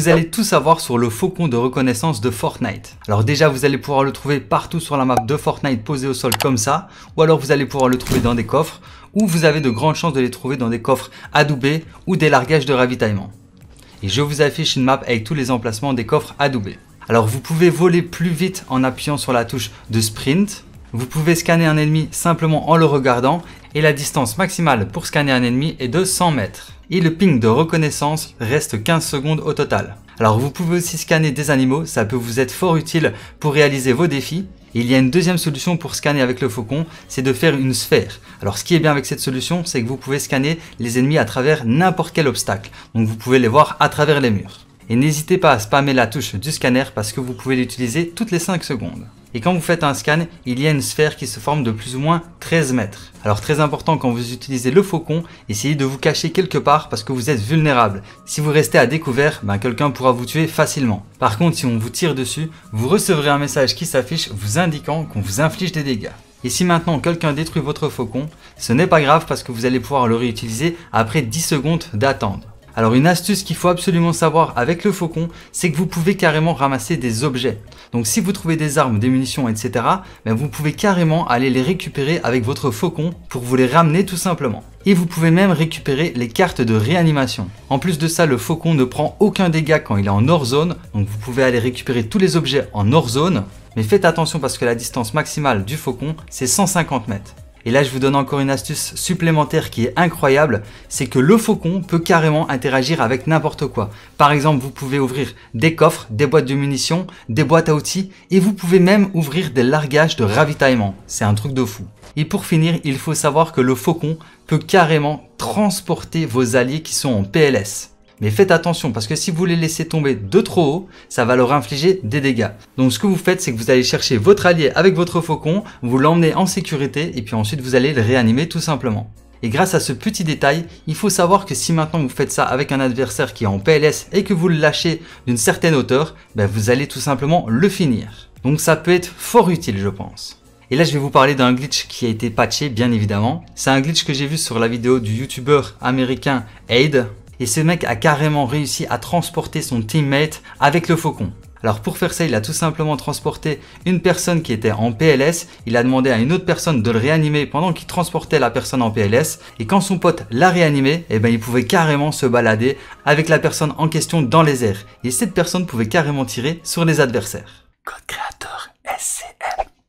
vous allez tout savoir sur le faucon de reconnaissance de Fortnite. Alors déjà, vous allez pouvoir le trouver partout sur la map de Fortnite posé au sol comme ça, ou alors vous allez pouvoir le trouver dans des coffres, ou vous avez de grandes chances de les trouver dans des coffres adoubés ou des largages de ravitaillement. Et je vous affiche une map avec tous les emplacements des coffres adoubés. Alors vous pouvez voler plus vite en appuyant sur la touche de sprint, vous pouvez scanner un ennemi simplement en le regardant et la distance maximale pour scanner un ennemi est de 100 mètres. Et le ping de reconnaissance reste 15 secondes au total. Alors vous pouvez aussi scanner des animaux, ça peut vous être fort utile pour réaliser vos défis. il y a une deuxième solution pour scanner avec le faucon, c'est de faire une sphère. Alors ce qui est bien avec cette solution, c'est que vous pouvez scanner les ennemis à travers n'importe quel obstacle. Donc vous pouvez les voir à travers les murs. Et n'hésitez pas à spammer la touche du scanner parce que vous pouvez l'utiliser toutes les 5 secondes. Et quand vous faites un scan, il y a une sphère qui se forme de plus ou moins 13 mètres. Alors très important quand vous utilisez le faucon, essayez de vous cacher quelque part parce que vous êtes vulnérable. Si vous restez à découvert, ben quelqu'un pourra vous tuer facilement. Par contre, si on vous tire dessus, vous recevrez un message qui s'affiche vous indiquant qu'on vous inflige des dégâts. Et si maintenant quelqu'un détruit votre faucon, ce n'est pas grave parce que vous allez pouvoir le réutiliser après 10 secondes d'attente. Alors une astuce qu'il faut absolument savoir avec le faucon, c'est que vous pouvez carrément ramasser des objets. Donc si vous trouvez des armes, des munitions, etc., ben vous pouvez carrément aller les récupérer avec votre faucon pour vous les ramener tout simplement. Et vous pouvez même récupérer les cartes de réanimation. En plus de ça, le faucon ne prend aucun dégât quand il est en hors zone, donc vous pouvez aller récupérer tous les objets en hors zone. Mais faites attention parce que la distance maximale du faucon, c'est 150 mètres. Et là, je vous donne encore une astuce supplémentaire qui est incroyable, c'est que le faucon peut carrément interagir avec n'importe quoi. Par exemple, vous pouvez ouvrir des coffres, des boîtes de munitions, des boîtes à outils, et vous pouvez même ouvrir des largages de ravitaillement. C'est un truc de fou. Et pour finir, il faut savoir que le faucon peut carrément transporter vos alliés qui sont en PLS. Mais faites attention parce que si vous les laissez tomber de trop haut, ça va leur infliger des dégâts. Donc ce que vous faites, c'est que vous allez chercher votre allié avec votre faucon, vous l'emmenez en sécurité et puis ensuite vous allez le réanimer tout simplement. Et grâce à ce petit détail, il faut savoir que si maintenant vous faites ça avec un adversaire qui est en PLS et que vous le lâchez d'une certaine hauteur, ben, vous allez tout simplement le finir. Donc ça peut être fort utile je pense. Et là je vais vous parler d'un glitch qui a été patché bien évidemment. C'est un glitch que j'ai vu sur la vidéo du youtubeur américain Aid et ce mec a carrément réussi à transporter son teammate avec le faucon. Alors pour faire ça, il a tout simplement transporté une personne qui était en PLS, il a demandé à une autre personne de le réanimer pendant qu'il transportait la personne en PLS, et quand son pote l'a réanimé, eh ben il pouvait carrément se balader avec la personne en question dans les airs, et cette personne pouvait carrément tirer sur les adversaires. Code créateur SCM.